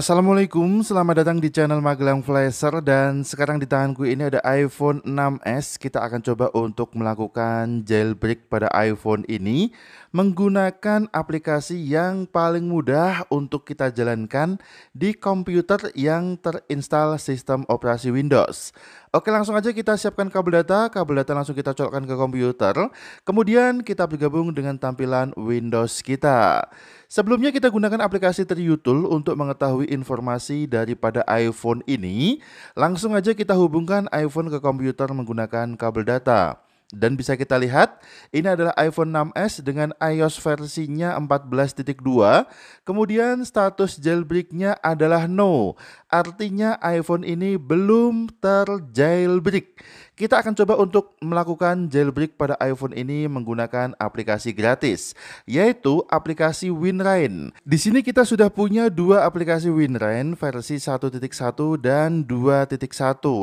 Assalamualaikum, selamat datang di channel Magelang Flasher dan sekarang di tanganku ini ada iPhone 6s. Kita akan coba untuk melakukan jailbreak pada iPhone ini menggunakan aplikasi yang paling mudah untuk kita jalankan di komputer yang terinstall sistem operasi Windows. Oke langsung aja kita siapkan kabel data, kabel data langsung kita colokkan ke komputer, kemudian kita bergabung dengan tampilan Windows kita. Sebelumnya kita gunakan aplikasi Triutul untuk mengetahui informasi daripada iPhone ini. Langsung aja kita hubungkan iPhone ke komputer menggunakan kabel data. Dan bisa kita lihat, ini adalah iPhone 6s dengan iOS versinya 14.2. Kemudian status jailbreaknya adalah no, artinya iPhone ini belum terjailbreak. Kita akan coba untuk melakukan jailbreak pada iPhone ini menggunakan aplikasi gratis, yaitu aplikasi WinRAIN. Di sini kita sudah punya dua aplikasi WinRAIN, versi 1.1 dan 2.1.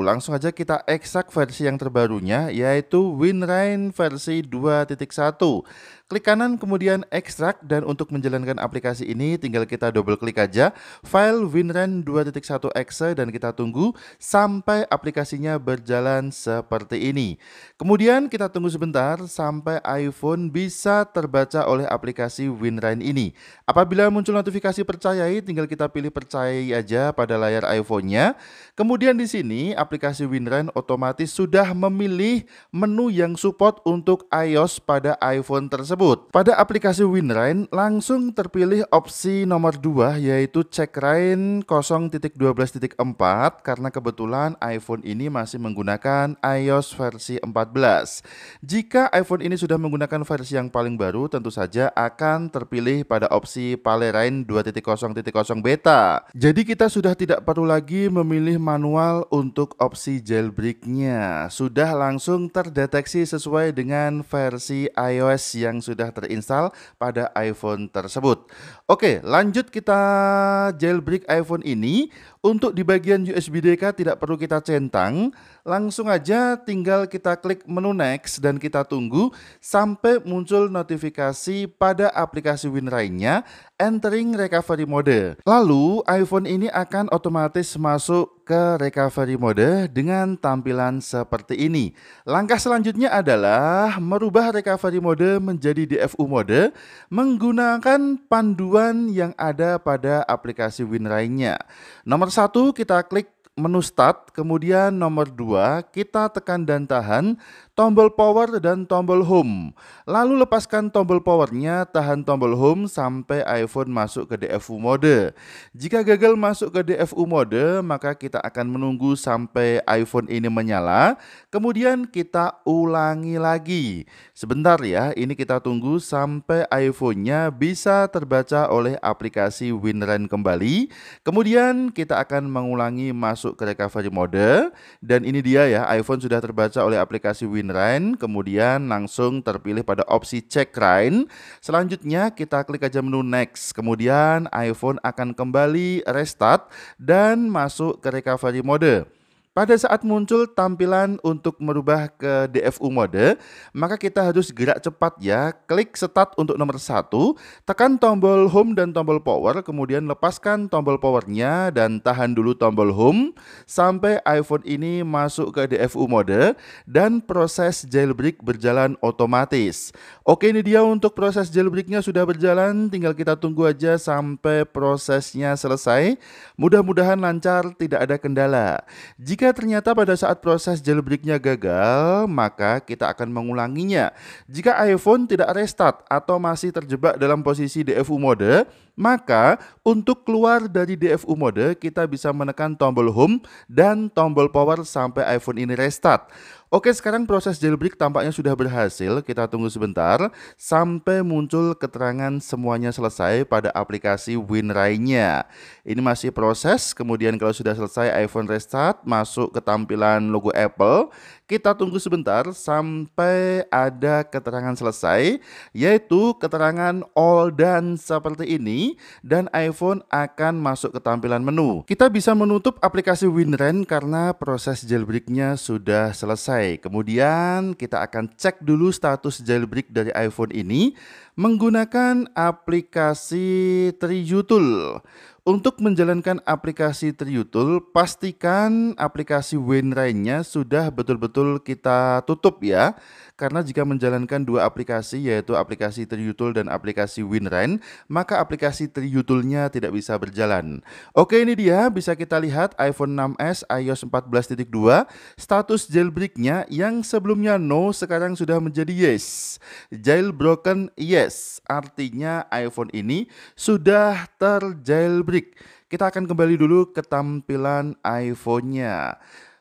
Langsung aja kita ekstrak versi yang terbarunya, yaitu Win Rain versi 2.1 Klik kanan kemudian ekstrak dan untuk menjalankan aplikasi ini tinggal kita double klik aja file winren 2.1 exe dan kita tunggu sampai aplikasinya berjalan seperti ini. Kemudian kita tunggu sebentar sampai iPhone bisa terbaca oleh aplikasi winren ini. Apabila muncul notifikasi percayai tinggal kita pilih percayai aja pada layar iPhone-nya. Kemudian di sini aplikasi winren otomatis sudah memilih menu yang support untuk iOS pada iPhone tersebut tersebut. Pada aplikasi WinRAIN langsung terpilih opsi nomor 2 yaitu cek RAIN 0.12.4 karena kebetulan iPhone ini masih menggunakan iOS versi 14. Jika iPhone ini sudah menggunakan versi yang paling baru tentu saja akan terpilih pada opsi Palerain 2.0.0 beta. Jadi kita sudah tidak perlu lagi memilih manual untuk opsi jailbreaknya. Sudah langsung terdeteksi sesuai dengan versi iOS yang sudah terinstall pada iPhone tersebut. Oke, lanjut kita jailbreak iPhone ini untuk di bagian USB DK tidak perlu kita centang, langsung aja tinggal kita klik menu next dan kita tunggu sampai muncul notifikasi pada aplikasi WinRAI-nya entering recovery mode. Lalu iPhone ini akan otomatis masuk ke recovery mode dengan tampilan seperti ini. Langkah selanjutnya adalah merubah recovery mode menjadi DFU mode menggunakan panduan yang ada pada aplikasi WinRAI-nya. Nomor satu kita klik menu start, kemudian nomor dua kita tekan dan tahan tombol power dan tombol home. Lalu lepaskan tombol powernya, tahan tombol home sampai iPhone masuk ke DFU mode. Jika gagal masuk ke DFU mode, maka kita akan menunggu sampai iPhone ini menyala, kemudian kita ulangi lagi. Sebentar ya, ini kita tunggu sampai iPhone-nya bisa terbaca oleh aplikasi WinRAN kembali. Kemudian kita akan mengulangi masuk ke recovery mode dan ini dia ya, iPhone sudah terbaca oleh aplikasi WinRAN Rain, kemudian langsung terpilih pada opsi Check Rain. Selanjutnya kita klik aja menu next, kemudian iPhone akan kembali restart dan masuk ke recovery mode. Pada saat muncul tampilan untuk merubah ke DFU mode, maka kita harus gerak cepat ya. Klik start untuk nomor satu, tekan tombol home dan tombol power, kemudian lepaskan tombol powernya dan tahan dulu tombol home sampai iPhone ini masuk ke DFU mode dan proses jailbreak berjalan otomatis. Oke ini dia untuk proses jailbreaknya sudah berjalan, tinggal kita tunggu aja sampai prosesnya selesai. Mudah-mudahan lancar, tidak ada kendala. Jika jika ternyata pada saat proses jailbreaknya gagal, maka kita akan mengulanginya. Jika iPhone tidak restart atau masih terjebak dalam posisi DFU mode, maka untuk keluar dari DFU mode kita bisa menekan tombol home dan tombol power sampai iPhone ini restart. Oke, sekarang proses jailbreak tampaknya sudah berhasil. Kita tunggu sebentar sampai muncul keterangan semuanya selesai pada aplikasi WinRAI-nya. Ini masih proses, kemudian kalau sudah selesai iPhone restart, masuk ke tampilan logo Apple. Kita tunggu sebentar sampai ada keterangan selesai, yaitu keterangan all done seperti ini, dan iPhone akan masuk ke tampilan menu. Kita bisa menutup aplikasi WinRAI karena proses jailbreaknya sudah selesai selesai. Kemudian kita akan cek dulu status jailbreak dari iPhone ini menggunakan aplikasi Trijutul. Untuk menjalankan aplikasi Triutul, pastikan aplikasi WinRAN-nya sudah betul-betul kita tutup ya. Karena jika menjalankan dua aplikasi yaitu aplikasi Triutul dan aplikasi WinRAN, maka aplikasi Triutulnya tidak bisa berjalan. Oke ini dia, bisa kita lihat iPhone 6s iOS 14.2, status jailbreak-nya yang sebelumnya no sekarang sudah menjadi yes. Jailbroken yes, artinya iPhone ini sudah terjailbreak break. Kita akan kembali dulu ke tampilan iPhone-nya.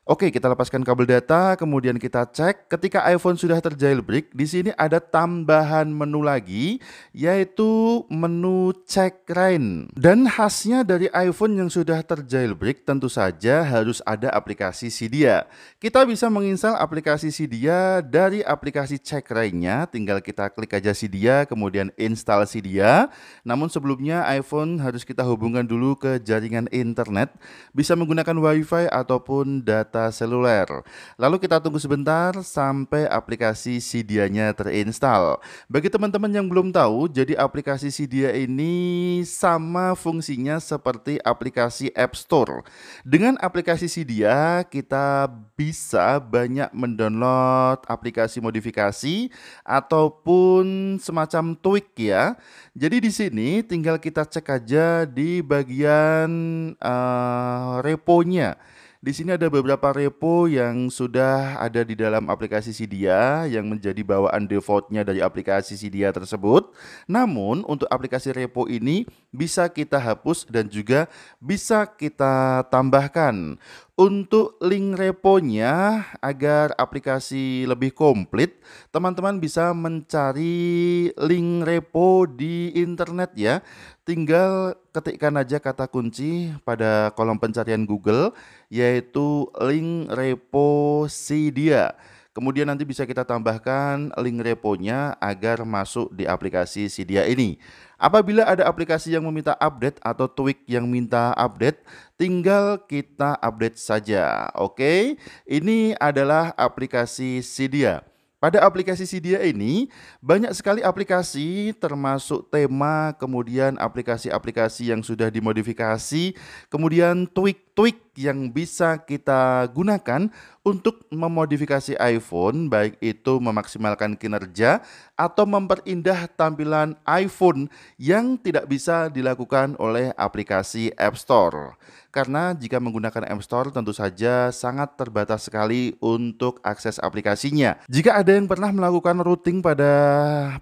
Oke, kita lepaskan kabel data, kemudian kita cek ketika iPhone sudah terjailbreak, di sini ada tambahan menu lagi yaitu menu check rain. Dan khasnya dari iPhone yang sudah terjailbreak tentu saja harus ada aplikasi Cydia. Kita bisa menginstal aplikasi Cydia dari aplikasi check rain-nya, tinggal kita klik aja Cydia, kemudian install Cydia. Namun sebelumnya iPhone harus kita hubungkan dulu ke jaringan internet, bisa menggunakan WiFi ataupun data data seluler. Lalu kita tunggu sebentar sampai aplikasi Cydia-nya terinstall. Bagi teman-teman yang belum tahu, jadi aplikasi Cydia ini sama fungsinya seperti aplikasi App Store. Dengan aplikasi Cydia kita bisa banyak mendownload aplikasi modifikasi ataupun semacam tweak ya. Jadi di sini tinggal kita cek aja di bagian uh, reponya. Di sini ada beberapa repo yang sudah ada di dalam aplikasi Cydia yang menjadi bawaan defaultnya dari aplikasi Cydia tersebut. Namun untuk aplikasi repo ini bisa kita hapus dan juga bisa kita tambahkan. Untuk link reponya agar aplikasi lebih komplit, teman-teman bisa mencari link repo di internet ya. Tinggal ketikkan aja kata kunci pada kolom pencarian Google yaitu link repo dia. Kemudian nanti bisa kita tambahkan link reponya agar masuk di aplikasi Cydia ini. Apabila ada aplikasi yang meminta update atau tweak yang minta update, tinggal kita update saja. Oke, ini adalah aplikasi Cydia. Pada aplikasi Cydia ini, banyak sekali aplikasi termasuk tema, kemudian aplikasi-aplikasi yang sudah dimodifikasi, kemudian tweak tweak yang bisa kita gunakan untuk memodifikasi iPhone, baik itu memaksimalkan kinerja atau memperindah tampilan iPhone yang tidak bisa dilakukan oleh aplikasi App Store. Karena jika menggunakan App Store tentu saja sangat terbatas sekali untuk akses aplikasinya. Jika ada yang pernah melakukan routing pada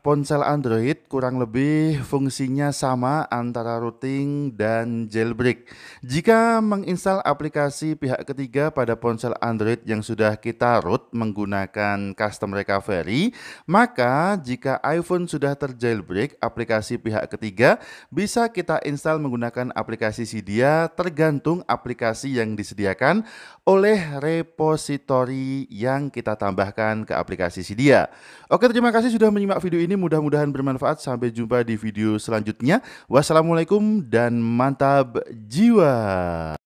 ponsel Android, kurang lebih fungsinya sama antara routing dan jailbreak. Jika menginstal menginstal aplikasi pihak ketiga pada ponsel Android yang sudah kita root menggunakan custom recovery, maka jika iPhone sudah terjailbreak, aplikasi pihak ketiga bisa kita install menggunakan aplikasi Cydia tergantung aplikasi yang disediakan oleh repository yang kita tambahkan ke aplikasi Cydia. Oke, terima kasih sudah menyimak video ini. Mudah-mudahan bermanfaat. Sampai jumpa di video selanjutnya. Wassalamualaikum dan mantap jiwa.